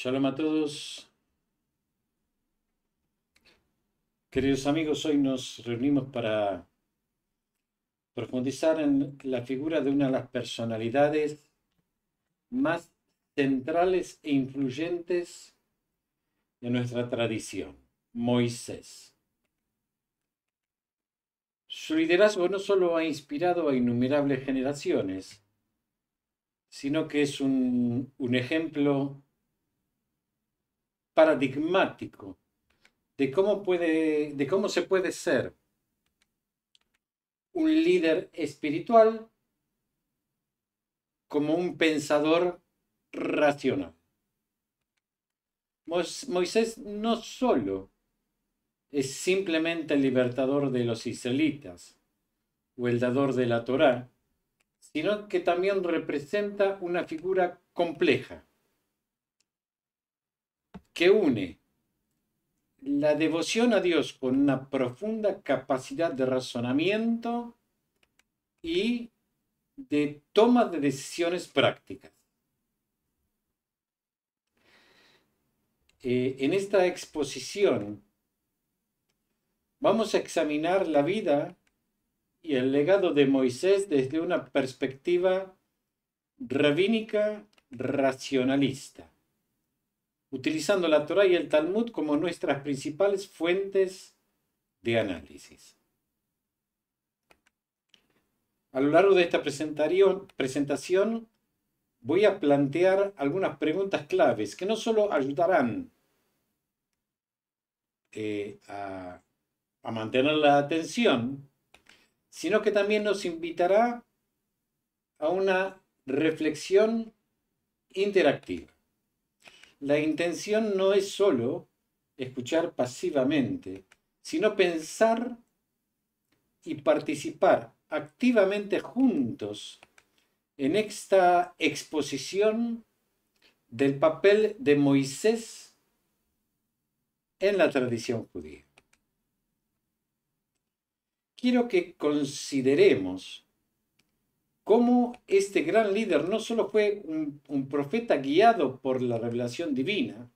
Shalom a todos. Queridos amigos, hoy nos reunimos para profundizar en la figura de una de las personalidades más centrales e influyentes de nuestra tradición, Moisés. Su liderazgo no solo ha inspirado a innumerables generaciones, sino que es un, un ejemplo paradigmático de cómo, puede, de cómo se puede ser un líder espiritual como un pensador racional. Moisés no solo es simplemente el libertador de los israelitas o el dador de la Torá, sino que también representa una figura compleja que une la devoción a Dios con una profunda capacidad de razonamiento y de toma de decisiones prácticas. Eh, en esta exposición vamos a examinar la vida y el legado de Moisés desde una perspectiva rabínica racionalista utilizando la Torah y el Talmud como nuestras principales fuentes de análisis. A lo largo de esta presentación voy a plantear algunas preguntas claves que no solo ayudarán eh, a, a mantener la atención, sino que también nos invitará a una reflexión interactiva. La intención no es solo escuchar pasivamente, sino pensar y participar activamente juntos en esta exposición del papel de Moisés en la tradición judía. Quiero que consideremos cómo este gran líder no solo fue un, un, profeta guiado por la revelación divina,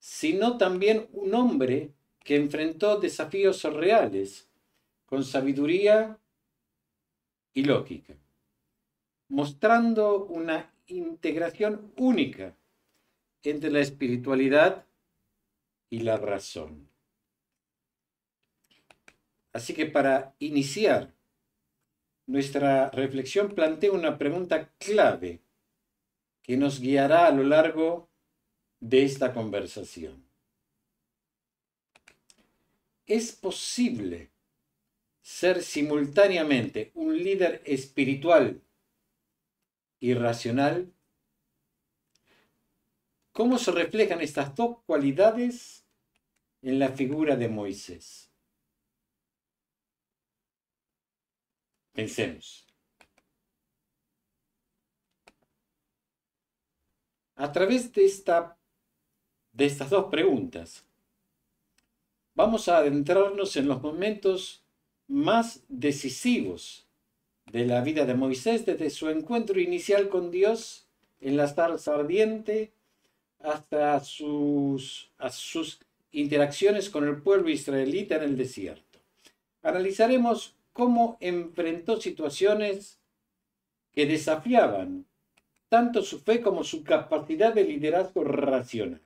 sino también un hombre que enfrentó desafíos reales con sabiduría y lógica, mostrando una integración única entre la espiritualidad y la razón. Así que para iniciar nuestra reflexión plantea una pregunta clave que nos guiará a lo largo de esta conversación. ¿Es posible ser simultáneamente un líder espiritual y racional? ¿Cómo se reflejan estas dos cualidades en la figura de Moisés? Pensemos. A través de, esta, de estas dos preguntas, vamos a adentrarnos en los momentos más decisivos de la vida de Moisés desde su encuentro inicial con Dios en la zarza ardiente hasta sus, a sus interacciones con el pueblo israelita en el desierto. Analizaremos cómo enfrentó situaciones que desafiaban tanto su fe como su capacidad de liderazgo racional.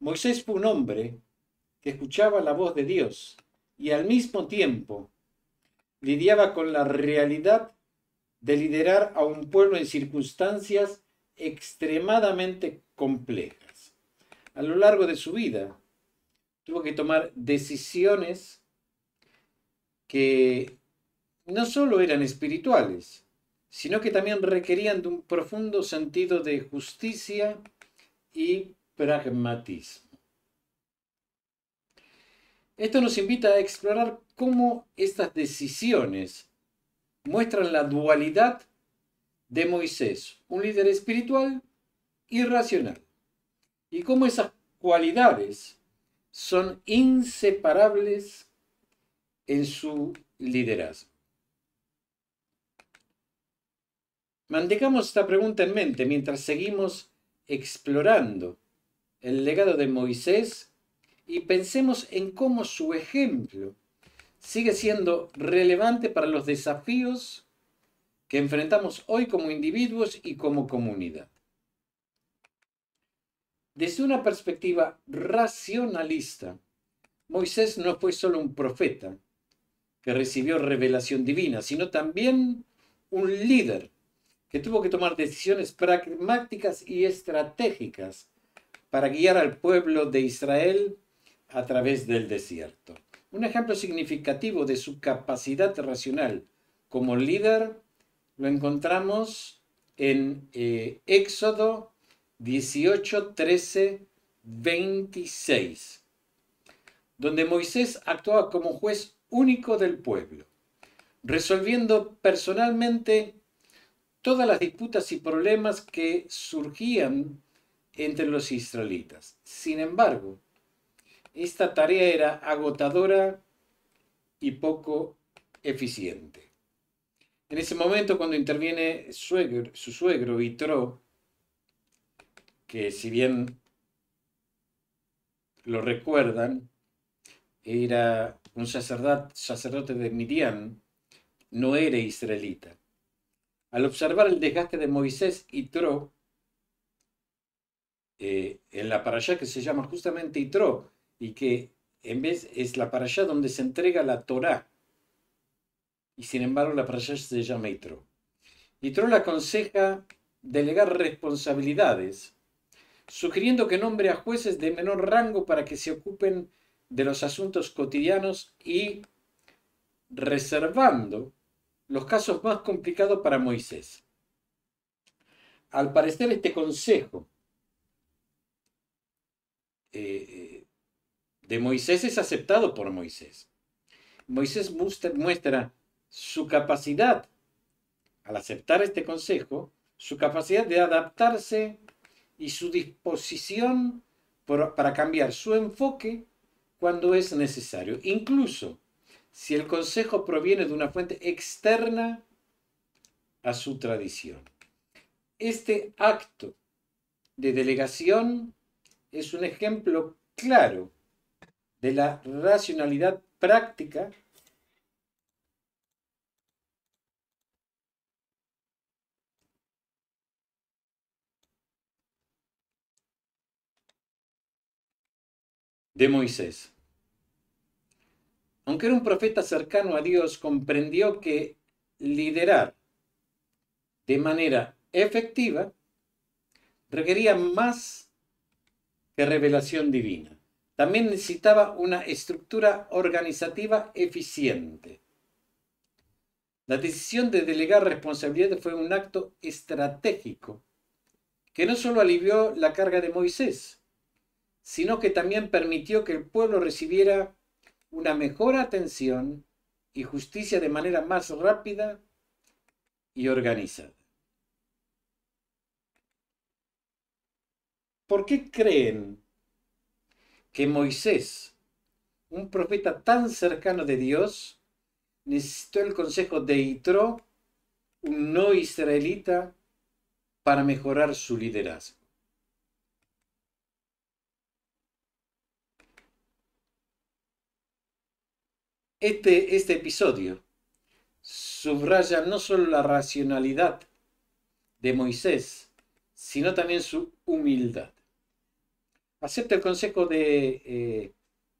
Moisés fue un hombre que escuchaba la voz de Dios y al mismo tiempo lidiaba con la realidad de liderar a un pueblo en circunstancias extremadamente complejas. A lo largo de su vida, tuvo que tomar decisiones que no solo eran espirituales, sino que también requerían de un profundo sentido de justicia y pragmatismo. Esto nos invita a explorar cómo estas decisiones muestran la dualidad de Moisés, un líder espiritual y racional, y cómo esas cualidades son inseparables en su liderazgo. Mantengamos esta pregunta en mente mientras seguimos explorando el legado de Moisés y pensemos en cómo su ejemplo sigue siendo relevante para los desafíos que enfrentamos hoy como individuos y como comunidad. Desde una perspectiva racionalista, Moisés no fue solo un profeta, que recibió revelación divina, sino también un líder que tuvo que tomar decisiones pragmáticas y estratégicas para guiar al pueblo de Israel a través del desierto. Un ejemplo significativo de su capacidad racional como líder lo encontramos en eh, Éxodo 18, 13, 26, donde Moisés actuaba como juez único del pueblo, resolviendo personalmente todas las disputas y problemas que surgían entre los israelitas. Sin embargo, esta tarea era agotadora y poco eficiente. En ese momento, cuando interviene su suegro Vitro, que si bien lo recuerdan, era un sacerdote, de Midian, no era israelita. Al observar el desgaste de Moisés y Tro, eh, en la parasha que se llama justamente Itro, y que en vez es la parasha donde se entrega la Torá, y sin embargo la paraya se llama Y Itro le aconseja delegar responsabilidades, sugiriendo que nombre a jueces de menor rango para que se ocupen de los asuntos cotidianos y reservando los casos más complicados para Moisés. Al parecer este consejo eh, de Moisés es aceptado por Moisés. Moisés muestra su capacidad, al aceptar este consejo, su capacidad de adaptarse y su disposición para cambiar su enfoque cuando es necesario, incluso si el consejo proviene de una fuente externa a su tradición. Este acto de delegación es un ejemplo claro de la racionalidad práctica de Moisés. Aunque era un profeta cercano a Dios, comprendió que liderar de manera efectiva requería más que revelación divina. También necesitaba una estructura organizativa eficiente. La decisión de delegar responsabilidades fue un acto estratégico que no solo alivió la carga de Moisés, sino que también permitió que el pueblo recibiera una mejor atención y justicia de manera más rápida y organizada. ¿Por qué creen que Moisés, un profeta tan cercano de Dios, necesitó el consejo de Itro, un no israelita, para mejorar su liderazgo? Este, este, episodio subraya no solo la racionalidad de Moisés, sino también su humildad. Acepta el consejo de, eh,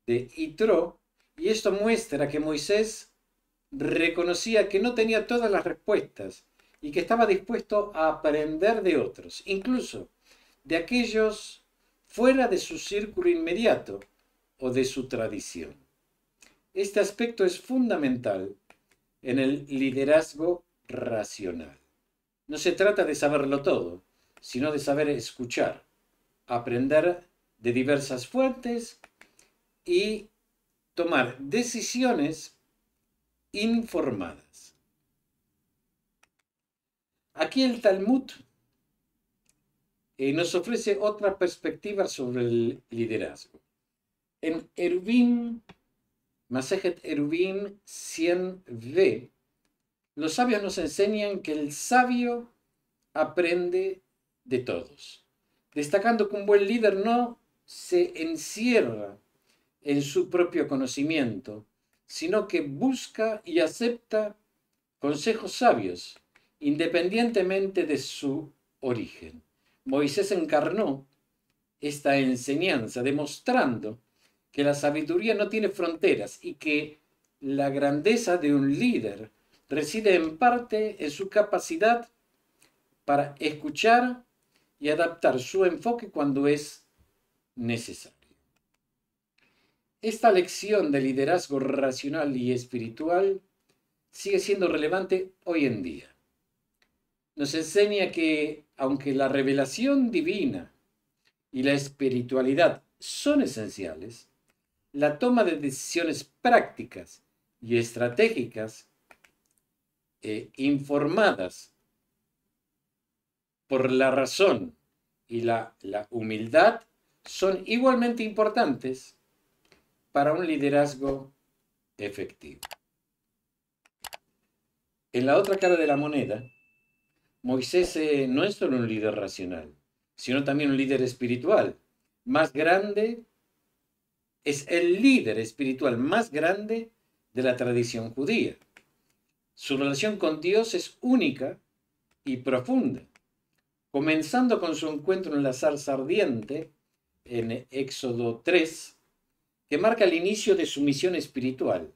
de y esto muestra que Moisés reconocía que no tenía todas las respuestas y que estaba dispuesto a aprender de otros, incluso de aquellos fuera de su círculo inmediato o de su tradición. Este aspecto es fundamental en el liderazgo racional. No se trata de saberlo todo, sino de saber escuchar, aprender de diversas fuentes y tomar decisiones informadas. Aquí el Talmud eh, nos ofrece otra perspectiva sobre el liderazgo. En Erubín Masejet Erubim 100b, los sabios nos enseñan que el sabio aprende de todos, destacando que un buen líder no se encierra en su propio conocimiento, sino que busca y acepta consejos sabios, independientemente de su origen. Moisés encarnó esta enseñanza, demostrando que la sabiduría no tiene fronteras y que la grandeza de un líder reside en parte en su capacidad para escuchar y adaptar su enfoque cuando es necesario. Esta lección de liderazgo racional y espiritual sigue siendo relevante hoy en día. Nos enseña que aunque la revelación divina y la espiritualidad son esenciales, la toma de decisiones prácticas y estratégicas eh, informadas por la razón y la, humildad son igualmente importantes para un liderazgo efectivo. En la otra cara de la moneda, Moisés eh, no es solo un líder racional, sino también un líder espiritual, más grande es el líder espiritual más grande de la tradición judía. Su relación con Dios es única y profunda, comenzando con su encuentro en la zarza ardiente, en Éxodo 3, que marca el inicio de su misión espiritual.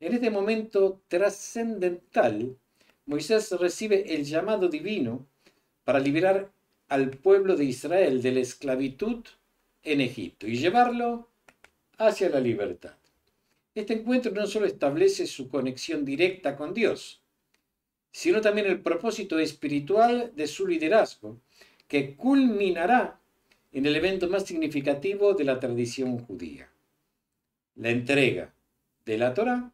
En este momento trascendental, Moisés recibe el llamado divino para liberar al pueblo de Israel de la esclavitud en Egipto y llevarlo a hacia la libertad. Este encuentro no solo establece su conexión directa con Dios, sino también el propósito espiritual de su liderazgo, que culminará en el evento más significativo de la tradición judía, la entrega de la Torá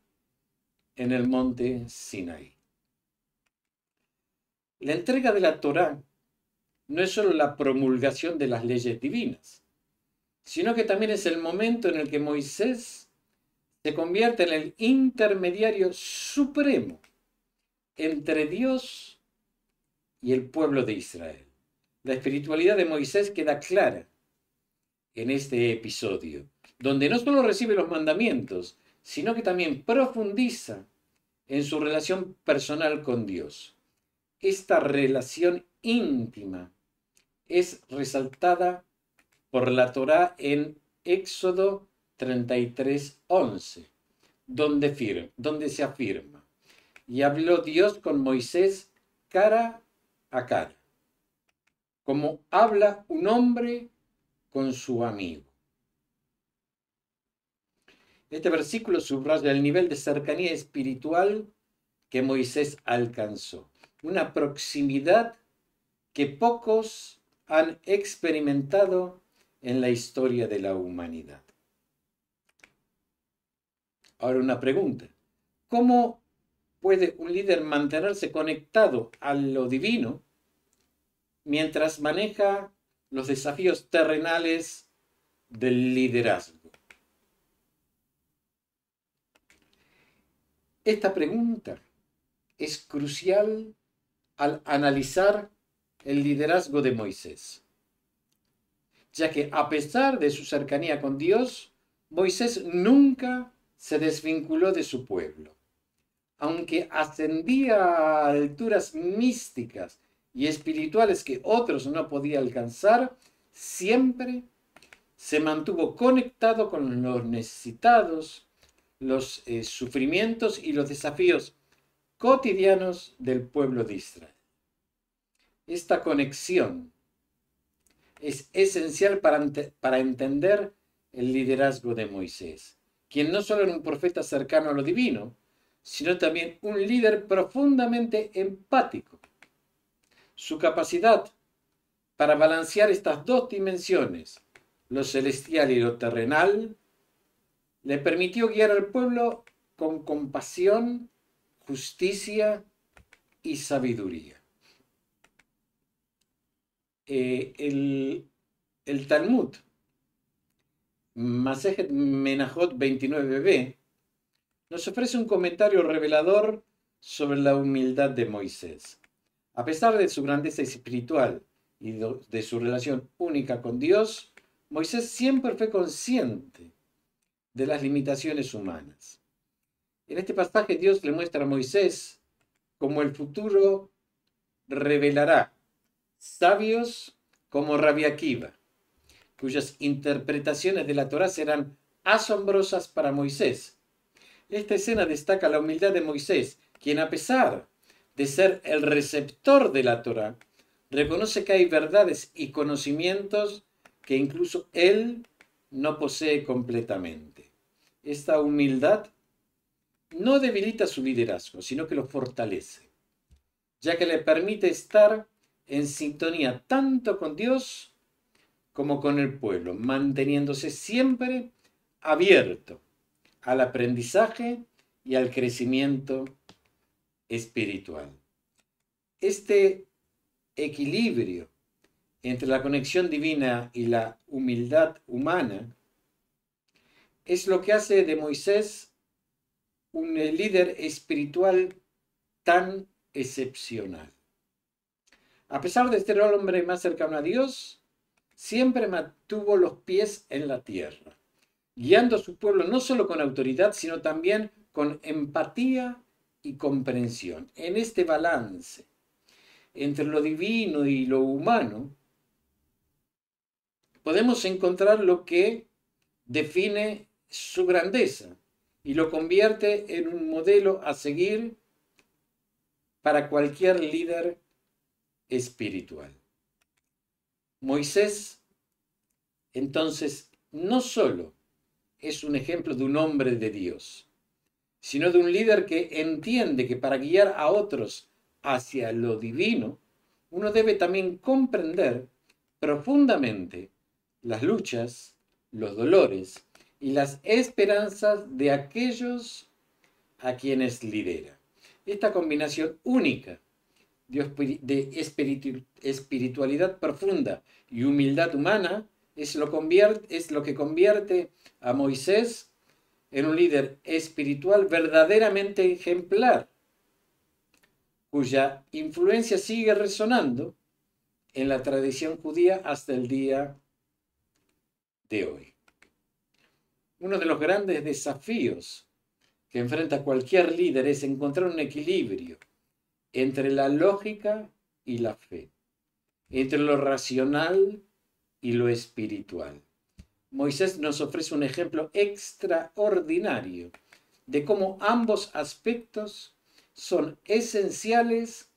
en el monte Sinaí. La entrega de la Torá no es solo la promulgación de las leyes divinas, sino que también es el momento en el que Moisés se convierte en el intermediario supremo entre Dios y el pueblo de Israel. La espiritualidad de Moisés queda clara en este episodio, donde no solo recibe los mandamientos, sino que también profundiza en su relación personal con Dios. Esta relación íntima es resaltada por la Torá en Éxodo 33:11, donde, donde se afirma, y habló Dios con Moisés cara a cara, como habla un hombre con su amigo. Este versículo subraya el nivel de cercanía espiritual que Moisés alcanzó, una proximidad que pocos han experimentado en la historia de la humanidad. Ahora una pregunta. ¿Cómo puede un líder mantenerse conectado a lo divino mientras maneja los desafíos terrenales del liderazgo? Esta pregunta es crucial al analizar el liderazgo de Moisés ya que a pesar de su cercanía con Dios, Moisés nunca se desvinculó de su pueblo. Aunque ascendía a alturas místicas y espirituales que otros no podía alcanzar, siempre se mantuvo conectado con los necesitados, los eh, sufrimientos y los desafíos cotidianos del pueblo de Israel. Esta conexión es esencial para, para entender el liderazgo de Moisés, quien no solo era un profeta cercano a lo divino, sino también un líder profundamente empático. Su capacidad para balancear estas dos dimensiones, lo celestial y lo terrenal, le permitió guiar al pueblo con compasión, justicia y sabiduría. Eh, el, Talmud, Masejet Menajot 29b, nos ofrece un comentario revelador sobre la humildad de Moisés. A pesar de su grandeza espiritual y de su relación única con Dios, Moisés siempre fue consciente de las limitaciones humanas. En este pasaje Dios le muestra a Moisés como el futuro revelará sabios como rabia Akiva, cuyas interpretaciones de la Torá serán asombrosas para Moisés. Esta escena destaca la humildad de Moisés, quien a pesar de ser el receptor de la Torá, reconoce que hay verdades y conocimientos que incluso él no posee completamente. Esta humildad no debilita su liderazgo, sino que lo fortalece, ya que le permite estar en sintonía tanto con Dios como con el pueblo, manteniéndose siempre abierto al aprendizaje y al crecimiento espiritual. Este equilibrio entre la conexión divina y la humildad humana es lo que hace de Moisés un líder espiritual tan excepcional. A pesar de ser el hombre más cercano a Dios, siempre mantuvo los pies en la tierra, guiando a su pueblo no solo con autoridad, sino también con empatía y comprensión. En este balance entre lo divino y lo humano, podemos encontrar lo que define su grandeza y lo convierte en un modelo a seguir para cualquier líder espiritual. Moisés, entonces, no solo es un ejemplo de un hombre de Dios, sino de un líder que entiende que para guiar a otros hacia lo divino, uno debe también comprender profundamente las luchas, los dolores y las esperanzas de aquellos a quienes lidera. Esta combinación única de espiritualidad profunda y humildad humana es lo, convierte, es lo que convierte a Moisés en un líder espiritual verdaderamente ejemplar, cuya influencia sigue resonando en la tradición judía hasta el día de hoy. Uno de los grandes desafíos que enfrenta cualquier líder es encontrar un equilibrio entre la lógica y la fe, entre lo racional y lo espiritual. Moisés nos ofrece un ejemplo extraordinario de cómo ambos aspectos son esenciales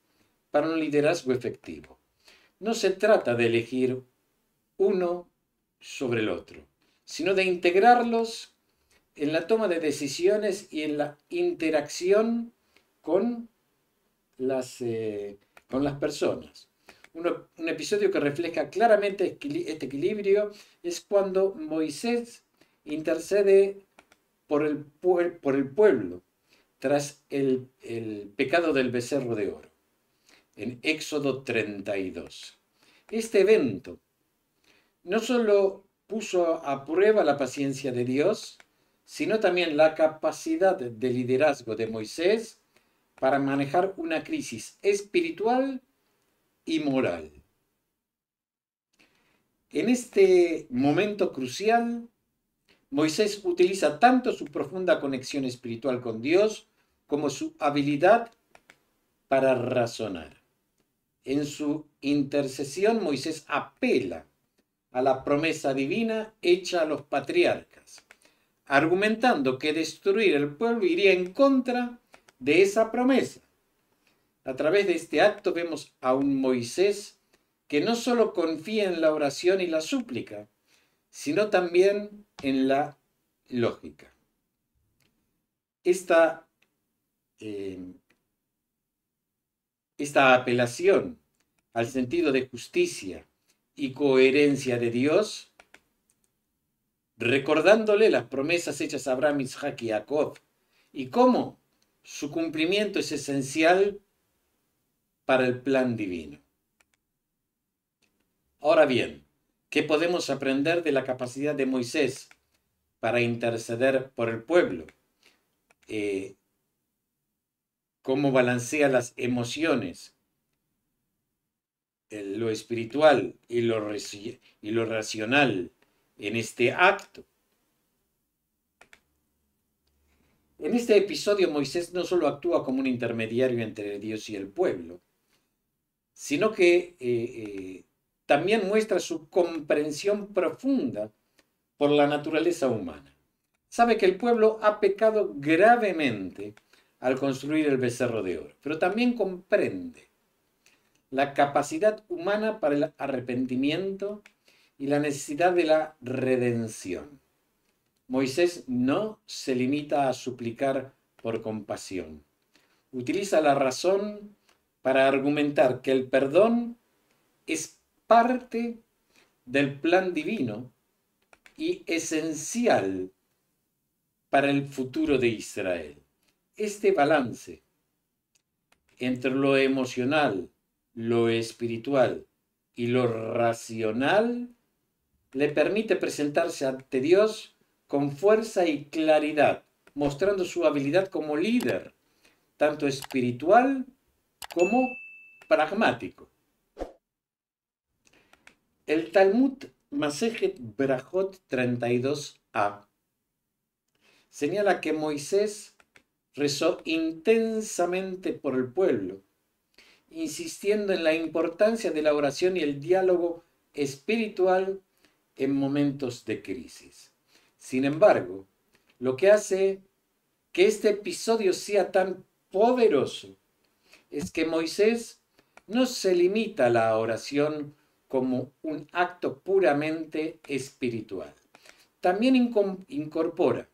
para un liderazgo efectivo. No se trata de elegir uno sobre el otro, sino de integrarlos en la toma de decisiones y en la interacción con las, eh, con las personas. un episodio que refleja claramente este equilibrio es cuando Moisés intercede por el, pueblo tras el, el pecado del becerro de oro, en Éxodo 32. Este evento no solo puso a prueba la paciencia de Dios, sino también la capacidad de liderazgo de Moisés para manejar una crisis espiritual y moral. En este momento crucial, Moisés utiliza tanto su profunda conexión espiritual con Dios como su habilidad para razonar. En su intercesión, Moisés apela a la promesa divina hecha a los patriarcas, argumentando que destruir el pueblo iría en contra de esa promesa. A través de este acto vemos a un Moisés que no solo confía en la oración y la súplica, sino también en la lógica. Esta, eh, esta apelación al sentido de justicia y coherencia de Dios, recordándole las promesas hechas a Abraham, Isaac y Jacob, y cómo su cumplimiento es esencial para el plan divino. Ahora bien, ¿qué podemos aprender de la capacidad de Moisés para interceder por el pueblo? Eh, ¿Cómo balancea las emociones, eh, lo espiritual y lo racional en este acto? En este episodio Moisés no solo actúa como un intermediario entre Dios y el pueblo, sino que eh, eh, también muestra su comprensión profunda por la naturaleza humana. Sabe que el pueblo ha pecado gravemente al construir el becerro de oro, pero también comprende la capacidad humana para el arrepentimiento y la necesidad de la redención. Moisés no se limita a suplicar por compasión. Utiliza la razón para argumentar que el perdón es parte del plan divino y esencial para el futuro de Israel. Este balance entre lo emocional, lo espiritual y lo racional le permite presentarse ante Dios con fuerza y claridad, mostrando su habilidad como líder, tanto espiritual como pragmático. El Talmud Masejet Brajot 32a señala que Moisés rezó intensamente por el pueblo, insistiendo en la importancia de la oración y el diálogo espiritual en momentos de crisis. Sin embargo, lo que hace que este episodio sea tan poderoso es que Moisés no se limita a la oración como un acto puramente espiritual. También incorpora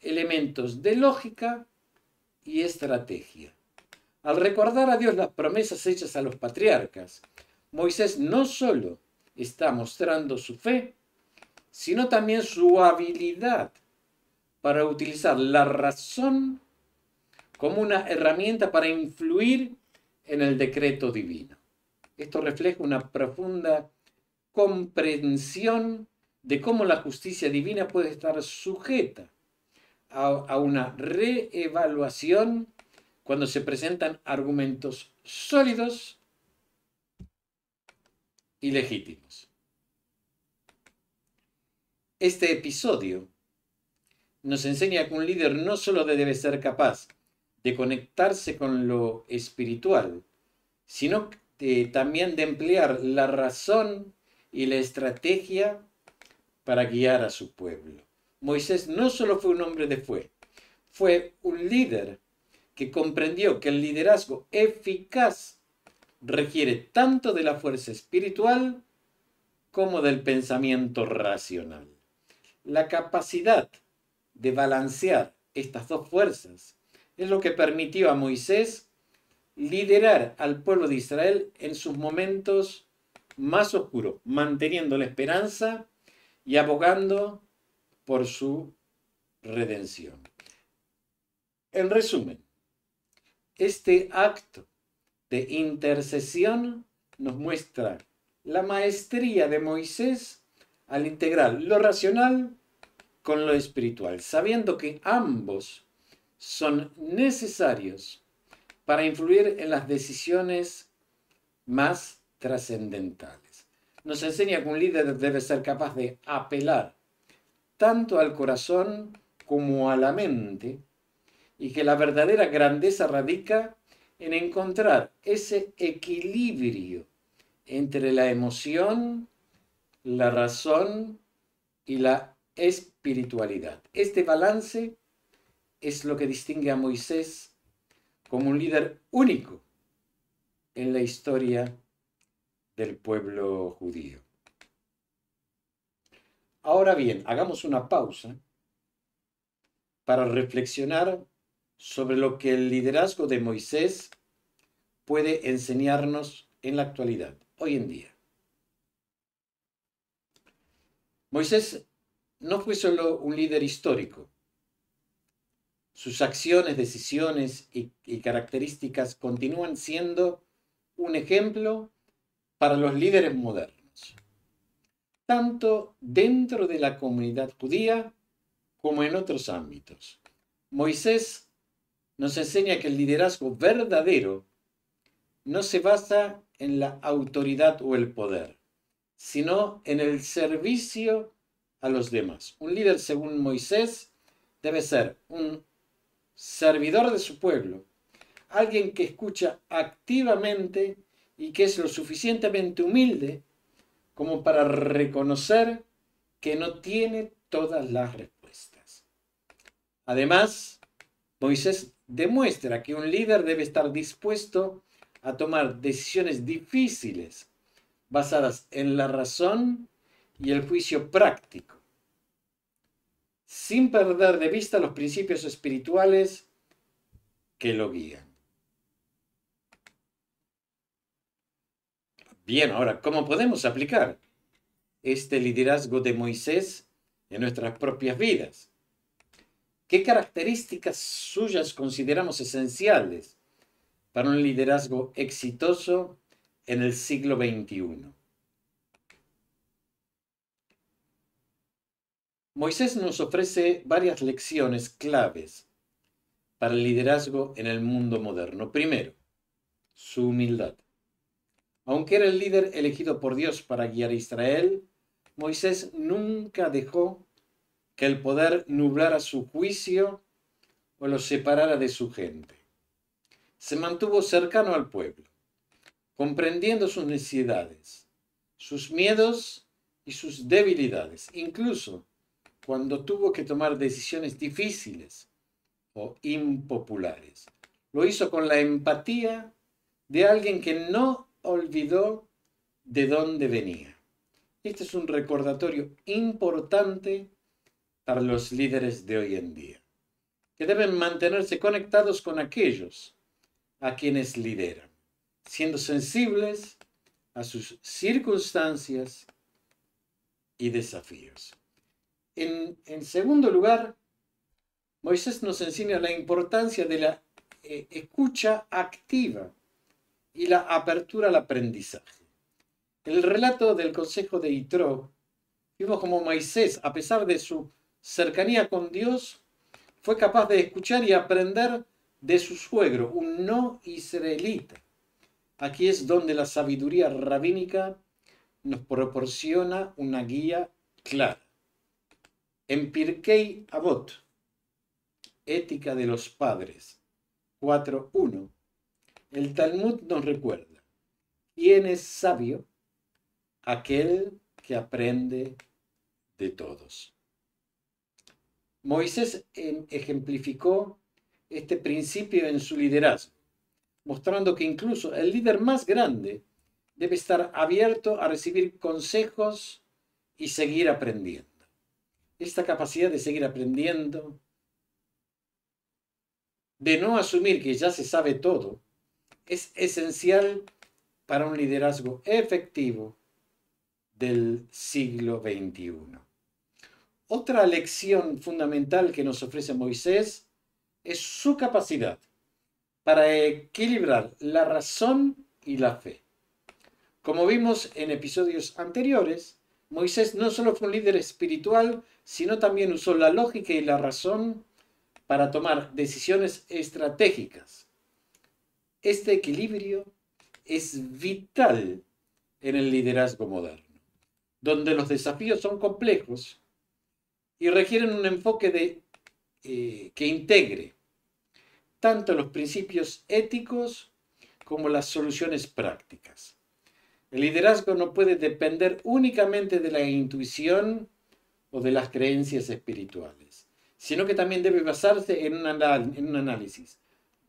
elementos de lógica y estrategia. Al recordar a Dios las promesas hechas a los patriarcas, Moisés no solo está mostrando su fe, sino también su habilidad para utilizar la razón como una herramienta para influir en el decreto divino. Esto refleja una profunda comprensión de cómo la justicia divina puede estar sujeta a, a una reevaluación cuando se presentan argumentos sólidos y legítimos. Este episodio nos enseña que un líder no solo debe ser capaz de conectarse con lo espiritual, sino también de emplear la razón y la estrategia para guiar a su pueblo. Moisés no solo fue un hombre de fe, fue un líder que comprendió que el liderazgo eficaz requiere tanto de la fuerza espiritual como del pensamiento racional. La capacidad de balancear estas dos fuerzas es lo que permitió a Moisés liderar al pueblo de Israel en sus momentos más oscuros, manteniendo la esperanza y abogando por su redención. En resumen, este acto de intercesión nos muestra la maestría de Moisés al integrar lo racional con lo espiritual, sabiendo que ambos son necesarios para influir en las decisiones más trascendentales. Nos enseña que un líder debe ser capaz de apelar tanto al corazón como a la mente y que la verdadera grandeza radica en encontrar ese equilibrio entre la emoción la razón y la espiritualidad. Este balance es lo que distingue a Moisés como un líder único en la historia del pueblo judío. Ahora bien, hagamos una pausa para reflexionar sobre lo que el liderazgo de Moisés puede enseñarnos en la actualidad, hoy en día. Moisés no fue solo un líder histórico. Sus acciones, decisiones y, características continúan siendo un ejemplo para los líderes modernos, tanto dentro de la comunidad judía como en otros ámbitos. Moisés nos enseña que el liderazgo verdadero no se basa en la autoridad o el poder, sino en el servicio a los demás. Un líder, según Moisés, debe ser un servidor de su pueblo, alguien que escucha activamente y que es lo suficientemente humilde como para reconocer que no tiene todas las respuestas. Además, Moisés demuestra que un líder debe estar dispuesto a tomar decisiones difíciles basadas en la razón y el juicio práctico, sin perder de vista los principios espirituales que lo guían. Bien, ahora, ¿cómo podemos aplicar este liderazgo de Moisés en nuestras propias vidas? ¿Qué características suyas consideramos esenciales para un liderazgo exitoso en el siglo XXI. Moisés nos ofrece varias lecciones claves para el liderazgo en el mundo moderno. Primero, su humildad. Aunque era el líder elegido por Dios para guiar a Israel, Moisés nunca dejó que el poder nublara su juicio o lo separara de su gente. Se mantuvo cercano al pueblo, comprendiendo sus necesidades, sus miedos y sus debilidades, incluso cuando tuvo que tomar decisiones difíciles o impopulares. Lo hizo con la empatía de alguien que no olvidó de dónde venía. Este es un recordatorio importante para los líderes de hoy en día, que deben mantenerse conectados con aquellos a quienes lideran siendo sensibles a sus circunstancias y desafíos. En, segundo lugar, Moisés nos enseña la importancia de la eh, escucha activa y la apertura al aprendizaje. el relato del Consejo de Itro, vimos como Moisés, a pesar de su cercanía con Dios, fue capaz de escuchar y aprender de su suegro, un no israelita Aquí es donde la sabiduría rabínica nos proporciona una guía clara. En Pirkei Avot, Ética de los Padres, 4.1, el Talmud nos recuerda, ¿quién es sabio? Aquel que aprende de todos. Moisés eh, ejemplificó este principio en su liderazgo mostrando que incluso el líder más grande debe estar abierto a recibir consejos y seguir aprendiendo. Esta capacidad de seguir aprendiendo, de no asumir que ya se sabe todo, es esencial para un liderazgo efectivo del siglo XXI. Otra lección fundamental que nos ofrece Moisés es su capacidad para equilibrar la razón y la fe. Como vimos en episodios anteriores, Moisés no solo fue un líder espiritual, sino también usó la lógica y la razón para tomar decisiones estratégicas. Este equilibrio es vital en el liderazgo moderno, donde los desafíos son complejos y requieren un enfoque eh, que integre tanto los principios éticos como las soluciones prácticas. El liderazgo no puede depender únicamente de la intuición o de las creencias espirituales, sino que también debe basarse en un, análisis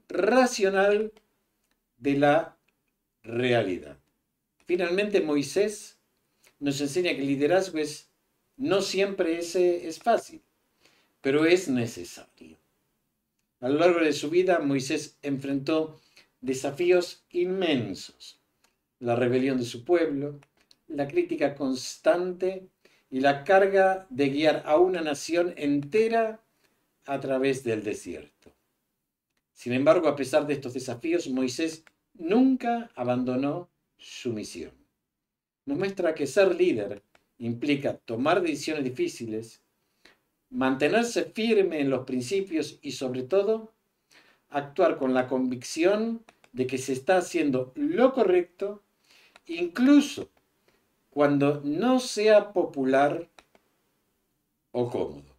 racional de la realidad. Finalmente, Moisés nos enseña que el liderazgo es, no siempre es fácil, pero es necesario. A lo largo de su vida, Moisés enfrentó desafíos inmensos. La rebelión de su pueblo, la crítica constante y la carga de guiar a una nación entera a través del desierto. Sin embargo, a pesar de estos desafíos, Moisés nunca abandonó su misión. Nos muestra que ser líder implica tomar decisiones difíciles, mantenerse firme en los principios y sobre todo actuar con la convicción de que se está haciendo lo correcto, incluso cuando no sea popular o cómodo.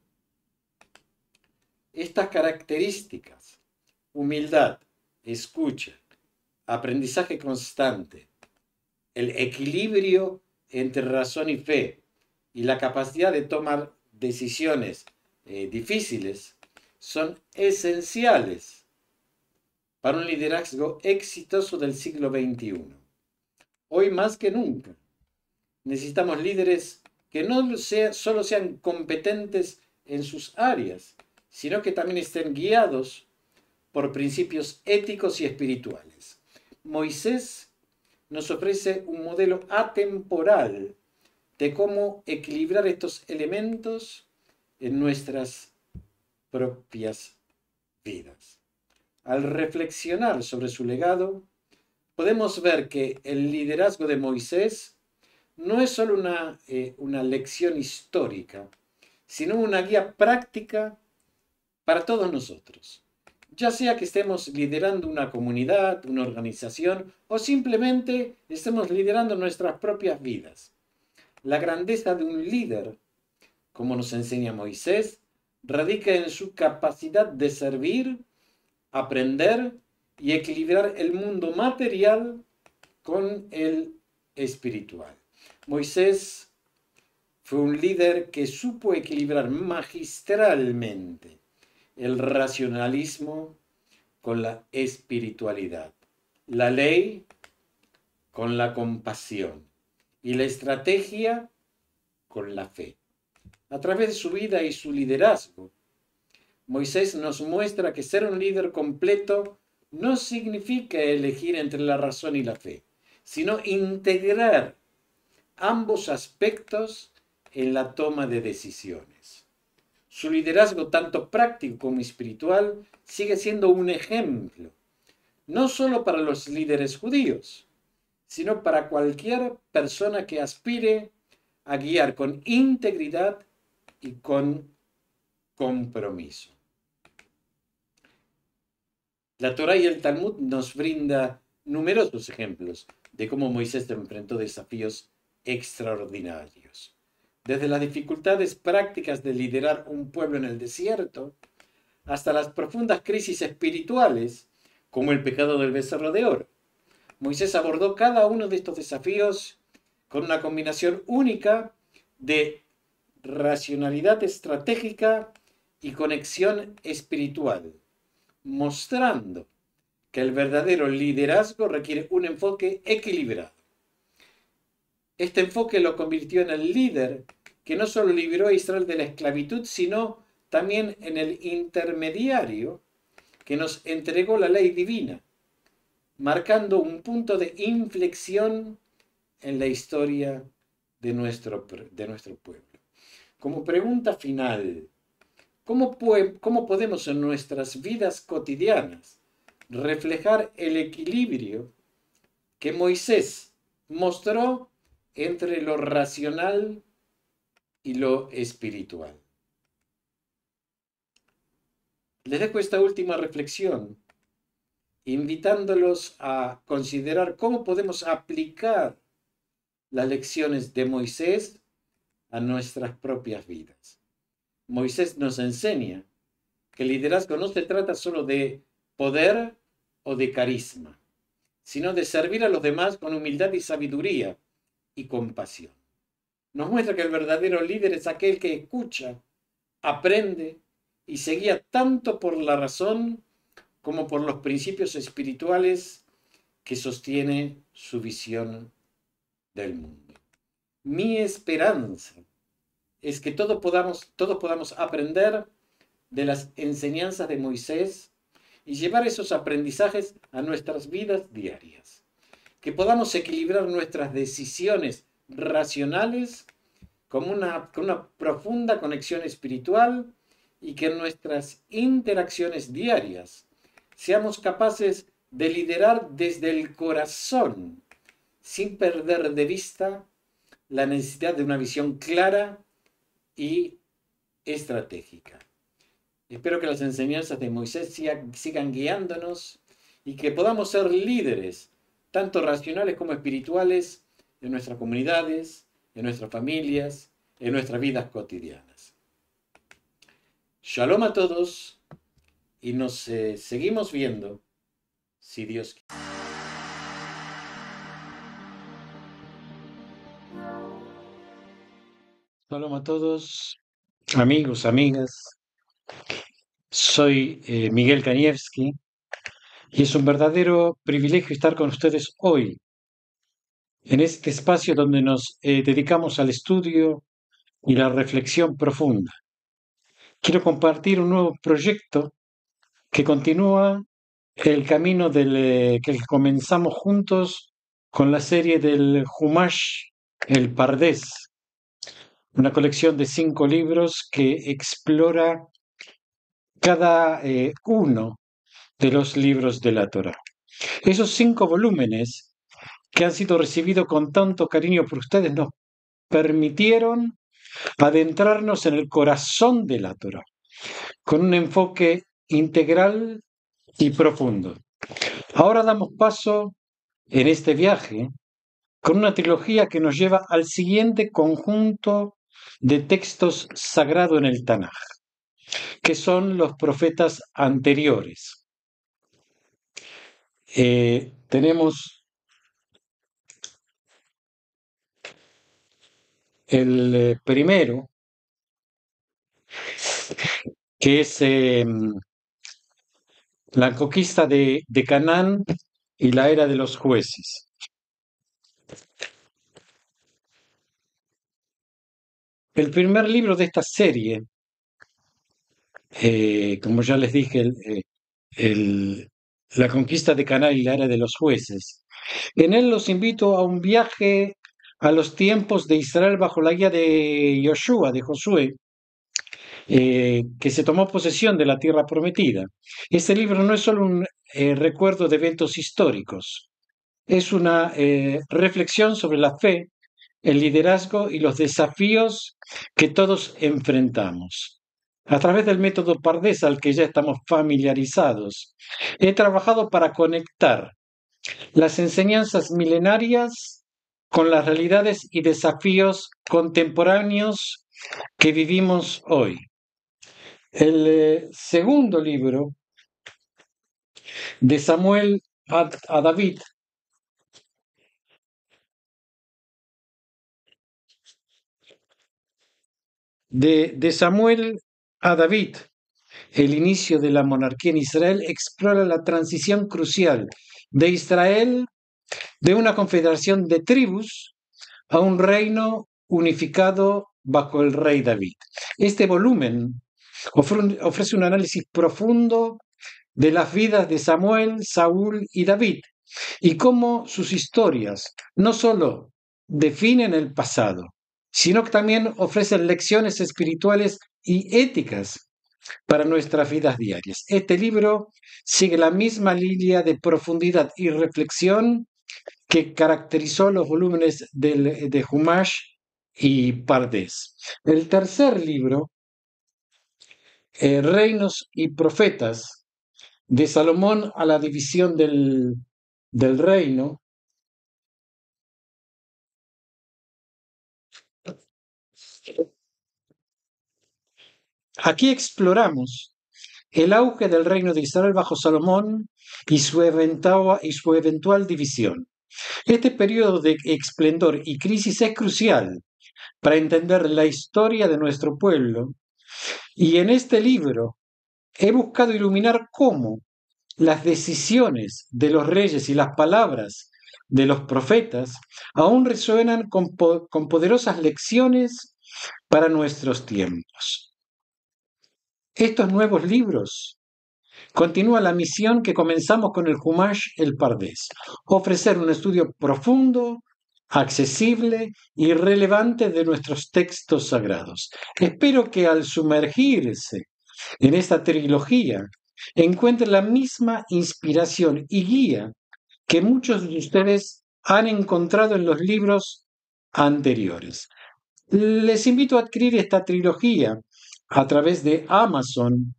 Estas características, humildad, escucha, aprendizaje constante, el equilibrio entre razón y fe y la capacidad de tomar decisiones eh, difíciles son esenciales para un liderazgo exitoso del siglo XXI. Hoy más que nunca necesitamos líderes que no solo sean competentes en sus áreas, sino que también estén guiados por principios éticos y espirituales. Moisés nos ofrece un modelo atemporal de cómo equilibrar estos elementos en nuestras propias vidas. Al reflexionar sobre su legado, podemos ver que el liderazgo de Moisés no es solo una, eh, una lección histórica, sino una guía práctica para todos nosotros ya sea que estemos liderando una comunidad, una organización o simplemente estemos liderando nuestras propias vidas. La grandeza de un líder, como nos enseña Moisés, radica en su capacidad de servir, aprender y equilibrar el mundo material con el espiritual. Moisés fue un líder que supo equilibrar magistralmente el racionalismo con la espiritualidad, la ley con la compasión y la estrategia con la fe. A través de su vida y su liderazgo, Moisés nos muestra que ser un líder completo no significa elegir entre la razón y la fe, sino integrar ambos aspectos en la toma de decisiones. Su liderazgo, tanto práctico como espiritual, sigue siendo un ejemplo, no solo para los líderes judíos, sino para cualquier persona que aspire a guiar con integridad y con compromiso. La Torah y el Talmud nos brinda numerosos ejemplos de cómo Moisés enfrentó desafíos extraordinarios. Desde las dificultades prácticas de liderar un pueblo en el desierto, hasta las profundas crisis espirituales, como el pecado del becerro de oro, Moisés abordó cada uno de estos desafíos con una combinación única de racionalidad estratégica y conexión espiritual, mostrando que el verdadero liderazgo requiere un enfoque equilibrado. Este enfoque lo convirtió en el líder que no solo liberó a Israel de la esclavitud, sino también en el intermediario que nos entregó la ley divina marcando un punto de inflexión en la historia de nuestro, de nuestro pueblo. Como pregunta final, ¿cómo, ¿cómo podemos en nuestras vidas cotidianas reflejar el equilibrio que Moisés mostró entre lo racional y lo espiritual? Les dejo esta última reflexión invitándolos a considerar cómo podemos aplicar las lecciones de Moisés a nuestras propias vidas. Moisés nos enseña que el liderazgo no se trata solo de poder o de carisma, sino de servir a los demás con humildad y sabiduría y compasión. Nos muestra que el verdadero líder es aquel que escucha, aprende y se guía tanto por la razón como por los principios espirituales que sostiene su visión del mundo. Mi esperanza es que todos podamos, todos podamos aprender de las enseñanzas de Moisés y llevar esos aprendizajes a nuestras vidas diarias. Que podamos equilibrar nuestras decisiones racionales con una, con una profunda conexión espiritual y que nuestras interacciones diarias seamos capaces de liderar desde el corazón, sin perder de vista la necesidad de una visión clara y estratégica. Espero que las enseñanzas de Moisés sigan guiándonos y que podamos ser líderes, tanto racionales como espirituales, en nuestras comunidades, en nuestras familias, en nuestras vidas cotidianas. Shalom a todos y nos eh, seguimos viendo, si Dios quiere. a todos, amigos, amigas. Soy eh, Miguel Kanievski y es un verdadero privilegio estar con ustedes hoy, en este espacio donde nos eh, dedicamos al estudio y la reflexión profunda. Quiero compartir un nuevo proyecto que continúa el camino del, eh, que comenzamos juntos con la serie del Humash, el Pardés, una colección de cinco libros que explora cada eh, uno de los libros de la Torah. Esos cinco volúmenes que han sido recibidos con tanto cariño por ustedes nos permitieron adentrarnos en el corazón de la Torah, con un enfoque integral y profundo. Ahora damos paso en este viaje con una trilogía que nos lleva al siguiente conjunto de textos sagrados en el Tanaj, que son los profetas anteriores. Eh, tenemos el eh, primero, que es em, la conquista de, Canaán y la era de los jueces. El primer libro de esta serie, eh, como ya les dije, eh, la conquista de Canaán y la era de los jueces. En él los invito a un viaje a los tiempos de Israel bajo la guía de Yoshua, de Josué, eh, que se tomó posesión de la tierra prometida. Este libro no es solo un eh, recuerdo de eventos históricos, es una eh, reflexión sobre la fe, el liderazgo y los desafíos que todos enfrentamos. A través del método Pardés al que ya estamos familiarizados, he trabajado para conectar las enseñanzas milenarias con las realidades y desafíos contemporáneos que vivimos hoy. El eh, segundo libro de Samuel a David De, de, Samuel a David, el inicio de la monarquía en Israel explora la transición crucial de Israel de una confederación de tribus a un reino unificado bajo el rey David. Este volumen Ofrece un análisis profundo de las vidas de Samuel, Saúl y David y cómo sus historias no solo definen el pasado, sino que también ofrecen lecciones espirituales y éticas para nuestras vidas diarias. Este libro sigue la misma línea de profundidad y reflexión que caracterizó los volúmenes de, de Humash y Pardes. El tercer libro eh, reinos y profetas, de Salomón a la división del, reino, Aquí exploramos el auge del reino de Israel bajo Salomón y su, y su eventual división. Este periodo de esplendor y crisis es crucial para entender la historia de nuestro pueblo y en este libro he buscado iluminar cómo las decisiones de los reyes y las palabras de los profetas aún resuenan con, poderosas lecciones para nuestros tiempos. Estos nuevos libros continúan la misión que comenzamos con el Humash el Pardés, ofrecer un estudio profundo accesible y relevante de nuestros textos sagrados. Espero que al sumergirse en esta trilogía encuentre la misma inspiración y guía que muchos de ustedes han encontrado en los libros anteriores. Les invito a adquirir esta trilogía a través de Amazon,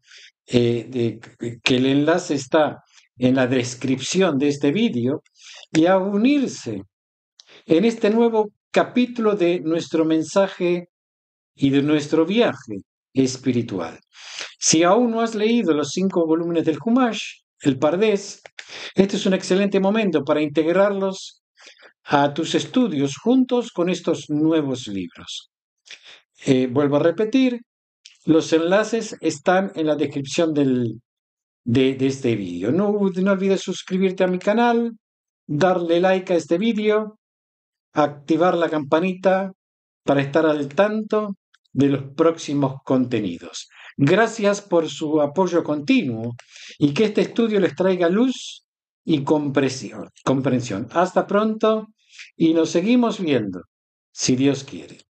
eh, que el enlace está en la descripción de este vídeo, y a unirse en este nuevo capítulo de nuestro mensaje y de nuestro viaje espiritual. Si aún no has leído los cinco volúmenes del Kumash, el Pardés, este es un excelente momento para integrarlos a tus estudios juntos con estos nuevos libros. Eh, vuelvo a repetir, los enlaces están en la descripción del, de, este vídeo. no olvides suscribirte a mi canal, darle like a este vídeo activar la campanita para estar al tanto de los próximos contenidos. Gracias por su apoyo continuo y que este estudio les traiga luz y comprensión. Hasta pronto y nos seguimos viendo, si Dios quiere.